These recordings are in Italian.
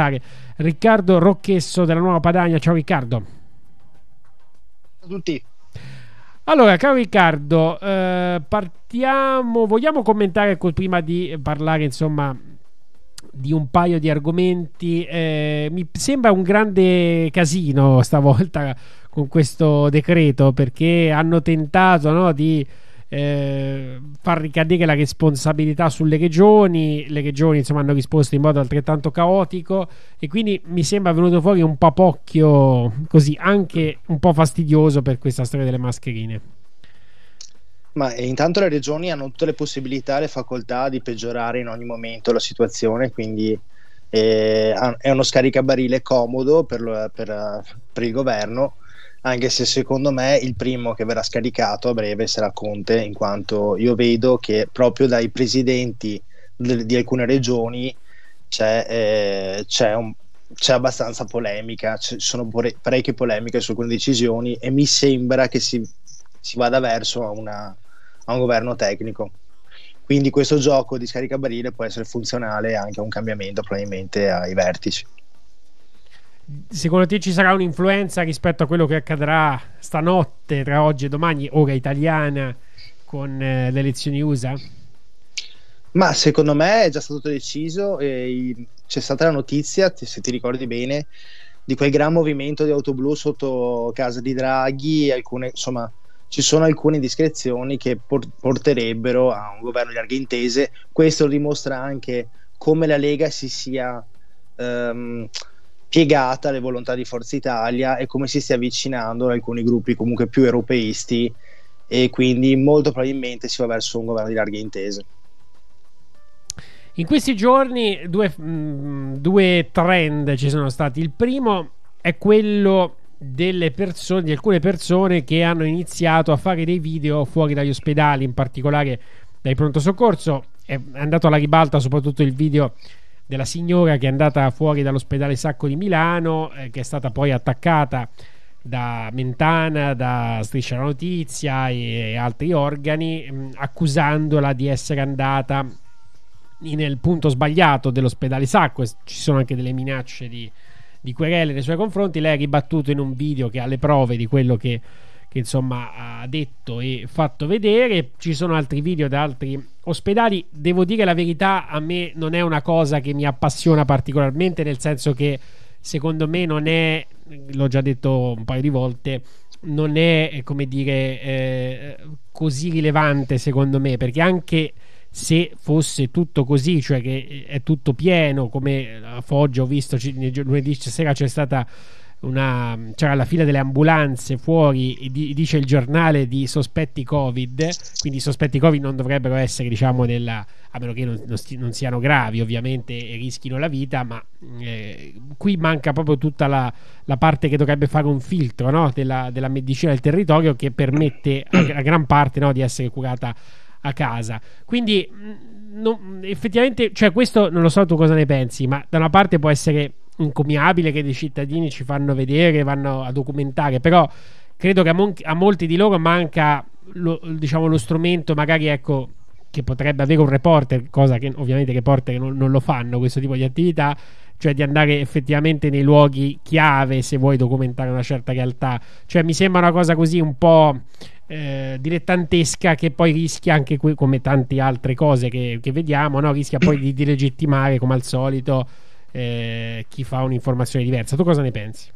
ascoltare Riccardo Rocchesso della Nuova Padania. Ciao Riccardo. Ciao a tutti. Allora, caro Riccardo, eh, partiamo, vogliamo commentare col, prima di parlare, insomma, di un paio di argomenti. Eh, mi sembra un grande casino stavolta con questo decreto perché hanno tentato no, di eh, far ricadere la responsabilità sulle regioni, le regioni insomma hanno risposto in modo altrettanto caotico e quindi mi sembra venuto fuori un papocchio così anche un po' fastidioso per questa storia delle mascherine. Ma intanto le regioni hanno tutte le possibilità, e le facoltà di peggiorare in ogni momento la situazione, quindi eh, è uno scaricabarile comodo per, per, per il governo anche se secondo me il primo che verrà scaricato a breve sarà Conte, in quanto io vedo che proprio dai presidenti di, di alcune regioni c'è, eh, c'è, un, c'è abbastanza polemica, ci sono parecchie polemiche su alcune decisioni e mi sembra che si, si vada verso a, una, a un governo tecnico. Quindi questo gioco di scaricabarile può essere funzionale anche a un cambiamento probabilmente ai vertici. Secondo te ci sarà un'influenza rispetto a quello che accadrà stanotte, tra oggi e domani, ora italiana, con eh, le elezioni USA? Ma secondo me è già stato deciso e c'è stata la notizia, se ti ricordi bene, di quel gran movimento di auto blu sotto casa di Draghi, alcune, insomma, ci sono alcune discrezioni che por- porterebbero a un governo di larghe intese. Questo dimostra anche come la Lega si sia ehm, piegata le volontà di Forza Italia e come si stia avvicinando ad alcuni gruppi comunque più europeisti e quindi molto probabilmente si va verso un governo di larghe intese. In questi giorni due, mm, due trend ci sono stati. Il primo è quello Persone, di alcune persone che hanno iniziato a fare dei video fuori dagli ospedali, in particolare dai pronto soccorso. È andato alla ribalta soprattutto il video della signora che è andata fuori dall'ospedale Sacco di Milano, eh, che è stata poi attaccata da Mentana, da Striscia la Notizia e altri organi, mh, mm, accusandola di essere andata nel punto sbagliato dell'ospedale Sacco. Ci sono anche delle minacce di, di querele nei suoi confronti. Lei ha ribattuto in un video che ha le prove di quello che, che insomma ha detto e fatto vedere. Ci sono altri video da altri ospedali, devo dire la verità, a me non è una cosa che mi appassiona particolarmente, nel senso che secondo me non è, l'ho già detto un paio di volte, non è come dire eh, così rilevante secondo me, perché anche se fosse tutto così, cioè che è tutto pieno, come a Foggia ho visto lunedì sera c'è stata una, c'era cioè, la fila delle ambulanze fuori, dice il giornale di sospetti Covid, quindi i sospetti Covid non dovrebbero essere, diciamo, nella, a meno che non, non, non, siano gravi ovviamente e rischino la vita, ma eh, qui manca proprio tutta la, la, parte che dovrebbe fare un filtro no? della, della, medicina del territorio che permette a, a gran parte no, di essere curata a casa. Quindi... Mm, non, effettivamente, cioè questo non lo so tu cosa ne pensi, ma da una parte può essere incomiabile che dei cittadini ci fanno vedere, vanno a documentare, però credo che a, mon- a molti di loro manca lo, diciamo, lo strumento, magari ecco, che potrebbe avere un reporter, cosa che ovviamente i reporter non, non lo fanno, questo tipo di attività, cioè di andare effettivamente nei luoghi chiave se vuoi documentare una certa realtà. Cioè mi sembra una cosa così un po'... Eh, dilettantesca che poi rischia anche qui come tante altre cose che, che vediamo no? rischia poi di, di legittimare come al solito eh, chi fa un'informazione diversa. Tu cosa ne pensi?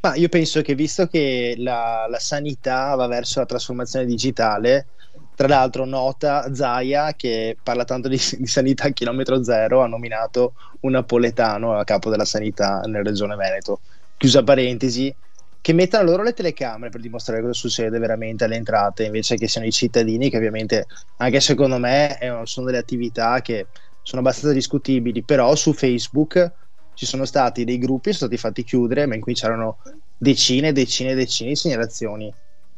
Ma io penso che visto che la, la sanità va verso la trasformazione digitale, tra l'altro nota Zaia che parla tanto di, di sanità a chilometro zero, ha nominato un napoletano a capo della sanità nella regione Veneto. Chiusa parentesi, che mettano loro le telecamere per dimostrare cosa succede veramente alle entrate, invece che siano i cittadini che ovviamente anche secondo me eh, sono delle attività che sono abbastanza discutibili, però su Facebook ci sono stati dei gruppi, sono stati fatti chiudere, ma in cui c'erano decine e decine e decine di segnalazioni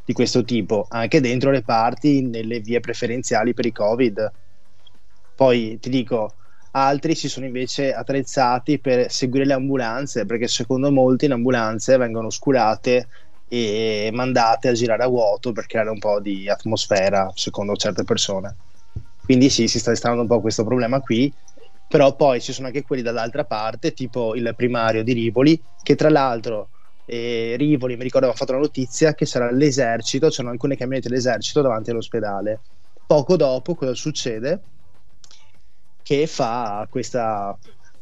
di questo tipo, anche dentro le parti, nelle vie preferenziali per i Covid. Poi ti dico, altri si sono invece attrezzati per seguire le ambulanze, perché secondo molti le ambulanze vengono oscurate e mandate a girare a vuoto per creare un po' di atmosfera, secondo certe persone. Quindi sì, si sta destando un po' questo problema qui, però poi ci sono anche quelli dall'altra parte, tipo il primario di Rivoli, che tra l'altro eh, Rivoli, mi ricordo, aveva fatto la notizia che c'era l'esercito, c'erano alcune camionette dell'esercito davanti all'ospedale. Poco dopo cosa succede? Che fa questa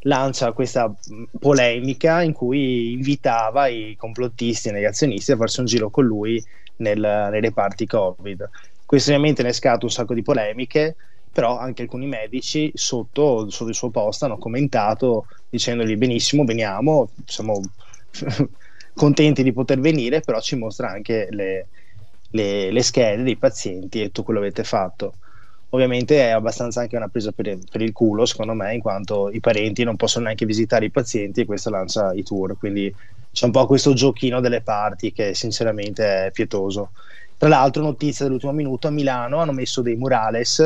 lancia questa polemica in cui invitava i complottisti e negazionisti a farsi un giro con lui nel, nelle parti Covid. Questo ovviamente ne scatta un sacco di polemiche, però anche alcuni medici sotto, sotto il suo posto hanno commentato dicendogli benissimo, veniamo, siamo contenti di poter venire, però ci mostra anche le, le, le schede dei pazienti e tutto quello che avete fatto ovviamente è abbastanza anche una presa per, per, il culo, secondo me, in quanto i parenti non possono neanche visitare i pazienti e questo lancia i tour. Quindi c'è un po' questo giochino delle parti che sinceramente è pietoso. Tra l'altro, notizia dell'ultimo minuto, a Milano hanno messo dei murales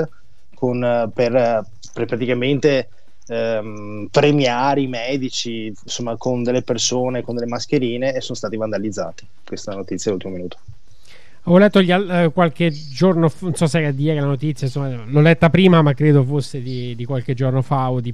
con, eh, per, eh, per, praticamente ehm, premiare i medici, insomma, con delle persone, con delle mascherine e sono stati vandalizzati. Questa è la notizia dell'ultimo minuto. Ho letto gli, eh, qualche giorno, non so se è di ieri la notizia, insomma, l'ho letta prima, ma credo fosse di, di qualche giorno fa o di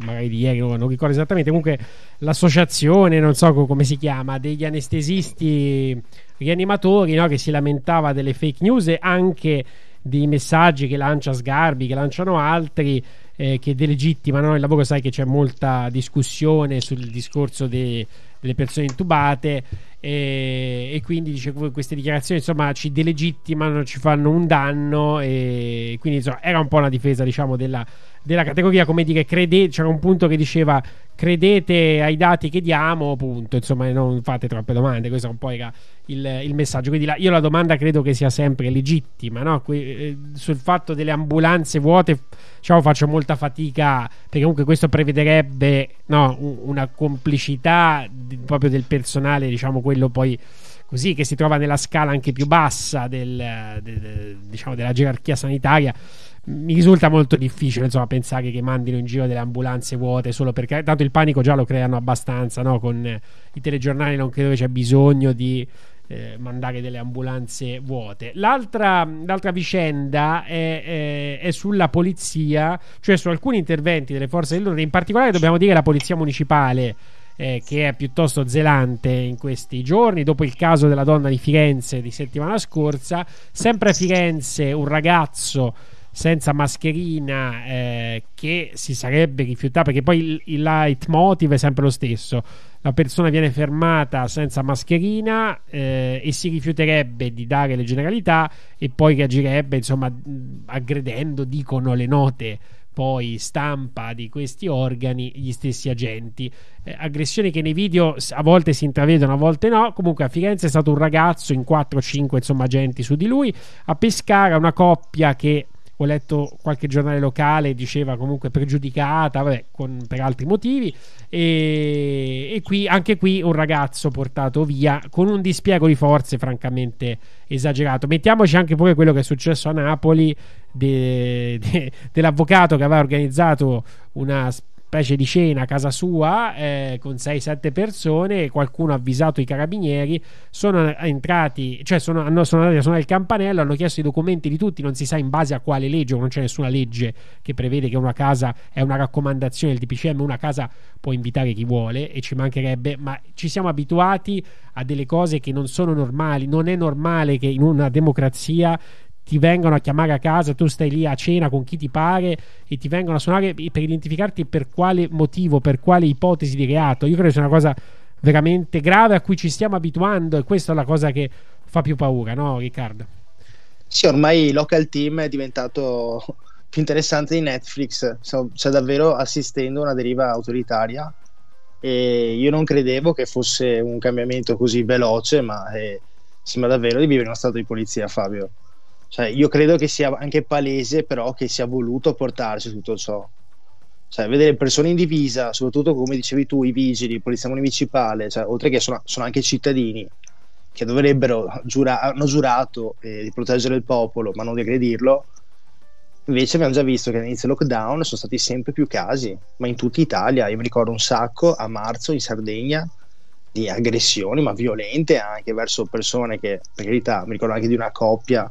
magari di ieri, non ricordo esattamente. Comunque, l'associazione, non so come si chiama, degli anestesisti rianimatori no? che si lamentava delle fake news e anche di messaggi che lancia Sgarbi, che lanciano altri, eh, che delegittimano il lavoro. Sai che c'è molta discussione sul discorso de- delle persone intubate e, eh, e quindi dice queste dichiarazioni insomma ci delegittimano, ci fanno un danno e quindi insomma era un po' una difesa diciamo della, della categoria come dire credete, c'era un punto che diceva credete ai dati che diamo punto insomma non fate troppe domande questo un po' era il, il messaggio quindi la, io la domanda credo che sia sempre legittima no? que- eh, sul fatto delle ambulanze vuote diciamo faccio molta fatica perché comunque questo prevederebbe no, una complicità di, proprio del personale diciamo quello poi così che si trova nella scala anche più bassa del, de, de, diciamo della gerarchia sanitaria mi risulta molto difficile insomma, pensare che mandino in giro delle ambulanze vuote solo perché tanto il panico già lo creano abbastanza no? con eh, i telegiornali non credo che c'è bisogno di eh, mandare delle ambulanze vuote l'altra, l'altra vicenda è, è, è, sulla polizia cioè su alcuni interventi delle forze dell'ordine in particolare dobbiamo dire la polizia municipale eh, che è piuttosto zelante in questi giorni, dopo il caso della donna di Firenze di settimana scorsa, sempre a Firenze un ragazzo senza mascherina eh, che si sarebbe rifiutato perché poi il, il leitmotiv è sempre lo stesso la persona viene fermata senza mascherina eh, e si rifiuterebbe di dare le generalità e poi reagirebbe insomma aggredendo dicono le note poi stampa di questi organi gli stessi agenti. Eh, aggressioni che nei video a volte si intravedono, a volte no. Comunque a Firenze è stato un ragazzo in 4-5 insomma agenti su di lui. A Pescara una coppia che ho letto qualche giornale locale diceva comunque pregiudicata vabbè, con, per altri motivi e, e qui, anche qui un ragazzo portato via con un dispiego di forze francamente esagerato mettiamoci anche pure quello che è successo a Napoli de, de, dell'avvocato che aveva organizzato una specie di cena a casa sua eh, con 6-7 persone e qualcuno ha avvisato i carabinieri, sono entrati, cioè sono, hanno, sono andati a suonare il campanello, hanno chiesto i documenti di tutti, non si sa in base a quale legge, non c'è nessuna legge che prevede che una casa è una raccomandazione del DPCM, una casa può invitare chi vuole e ci mancherebbe, ma ci siamo abituati a delle cose che non sono normali, non è normale che in una democrazia ti vengono a chiamare a casa, tu stai lì a cena con chi ti pare e ti vengono a suonare per identificarti per quale motivo, per quale ipotesi di reato. Io credo sia una cosa veramente grave a cui ci stiamo abituando e questa è la cosa che fa più paura, no Riccardo? Sì, ormai local team è diventato più interessante di Netflix, sta davvero assistendo a una deriva autoritaria e io non credevo che fosse un cambiamento così veloce, ma eh, sembra davvero di vivere in uno stato di polizia, Fabio. Cioè, io credo che sia anche palese, però, che sia voluto portarci tutto ciò. Cioè, vedere persone in divisa, soprattutto come dicevi tu, i vigili, polizia municipale, cioè, oltre che sono, sono anche cittadini che dovrebbero giura- hanno giurato eh, di proteggere il popolo, ma non di aggredirlo. Invece abbiamo già visto che all'inizio del lockdown sono stati sempre più casi, ma in tutta Italia. Io mi ricordo un sacco a marzo in Sardegna di aggressioni, ma violente anche verso persone che, per carità, mi ricordo anche di una coppia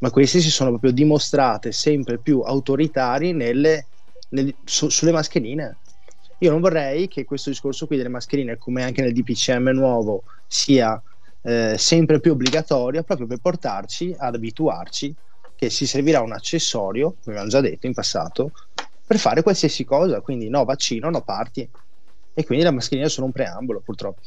ma questi si sono proprio dimostrate sempre più autoritari nelle, nel, su, sulle mascherine. Io non vorrei che questo discorso qui delle mascherine, come anche nel DPCM nuovo, sia eh, sempre più obbligatorio proprio per portarci ad abituarci che si servirà un accessorio, come abbiamo già detto in passato, per fare qualsiasi cosa, quindi no vaccino, no parti. E quindi la mascherina è solo un preambolo, purtroppo.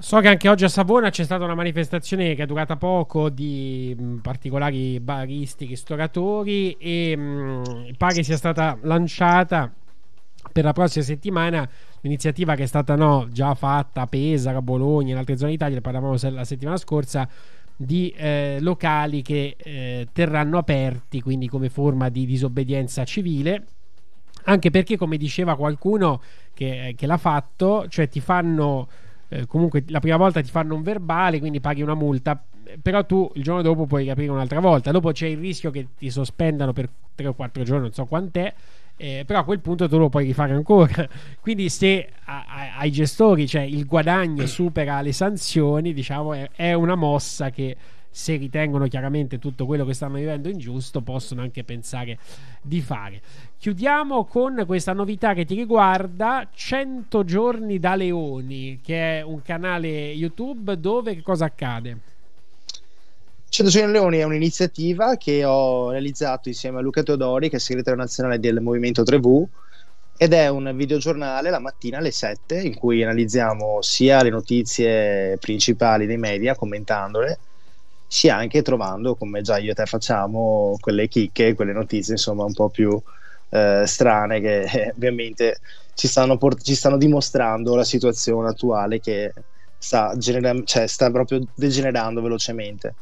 So che anche oggi a Savona c'è stata una manifestazione che è durata poco di mh, mm, particolari baristi, ristoratori e mh, mm, pare sia stata lanciata per la prossima settimana l'iniziativa che è stata no, già fatta a Pesaro, a Bologna, e in altre zone d'Italia, parlavamo la settimana scorsa, di eh, locali che eh, terranno aperti, quindi come forma di disobbedienza civile, anche perché come diceva qualcuno che, eh, che l'ha fatto, cioè ti fanno eh, comunque la prima volta ti fanno un verbale, quindi paghi una multa, però tu il giorno dopo puoi riaprire un'altra volta. Dopo c'è il rischio che ti sospendano per 3 o 4 giorni, non so quant'è. Eh, però a quel punto tu lo puoi rifare ancora. Quindi, se ai gestori cioè, il guadagno supera le sanzioni, diciamo, è, è una mossa che se ritengono chiaramente tutto quello che stanno vivendo ingiusto, possono anche pensare di fare. Chiudiamo con questa novità che ti riguarda 100 giorni da leoni, che è un canale YouTube dove cosa accade? 100 giorni da leoni è un'iniziativa che ho realizzato insieme a Luca Teodori, che è segretario nazionale del Movimento 3V ed è un videogiornale la mattina alle 7 in cui analizziamo sia le notizie principali dei media commentandole sia anche trovando, come già io e te facciamo, quelle chicche, quelle notizie insomma un po' più eh, strane che eh, ovviamente ci stanno, port- ci stanno, dimostrando la situazione attuale che sta, genera- cioè, sta proprio degenerando velocemente.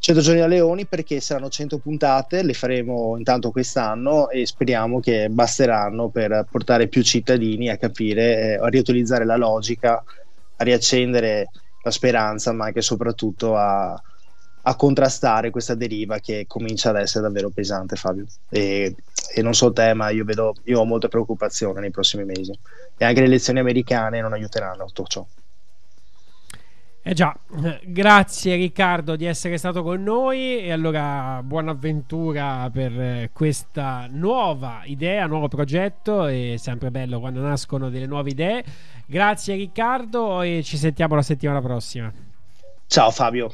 100 giorni da leoni perché saranno 100 puntate, le faremo intanto quest'anno e speriamo che basteranno per portare più cittadini a capire, eh, a riutilizzare la logica, a riaccendere la speranza, ma anche e soprattutto a, a contrastare questa deriva che comincia ad essere davvero pesante, Fabio. E, e non so te, ma io, vedo, io ho molta preoccupazione nei prossimi mesi. E anche le elezioni americane non aiuteranno tutto ciò. Eh già, eh, grazie Riccardo di essere stato con noi e allora buona avventura per eh, questa nuova idea, nuovo progetto, è sempre bello quando nascono delle nuove idee. Grazie Riccardo e ci sentiamo la settimana prossima. Ciao Fabio.